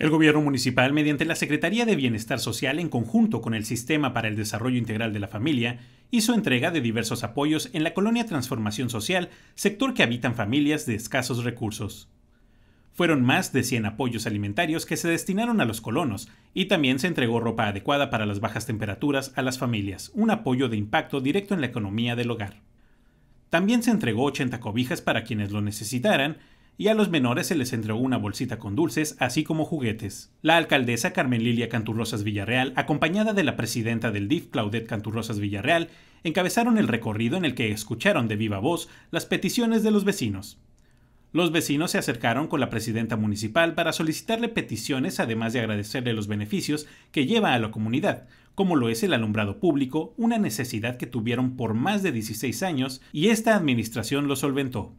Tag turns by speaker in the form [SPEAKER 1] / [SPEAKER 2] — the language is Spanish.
[SPEAKER 1] El gobierno municipal, mediante la Secretaría de Bienestar Social, en conjunto con el Sistema para el Desarrollo Integral de la Familia, hizo entrega de diversos apoyos en la colonia Transformación Social, sector que habitan familias de escasos recursos. Fueron más de 100 apoyos alimentarios que se destinaron a los colonos, y también se entregó ropa adecuada para las bajas temperaturas a las familias, un apoyo de impacto directo en la economía del hogar. También se entregó 80 cobijas para quienes lo necesitaran, y a los menores se les entregó una bolsita con dulces, así como juguetes. La alcaldesa Carmen Lilia Canturrosas Villarreal, acompañada de la presidenta del DIF Claudette Canturrosas Villarreal, encabezaron el recorrido en el que escucharon de viva voz las peticiones de los vecinos. Los vecinos se acercaron con la presidenta municipal para solicitarle peticiones además de agradecerle los beneficios que lleva a la comunidad, como lo es el alumbrado público, una necesidad que tuvieron por más de 16 años y esta administración lo solventó.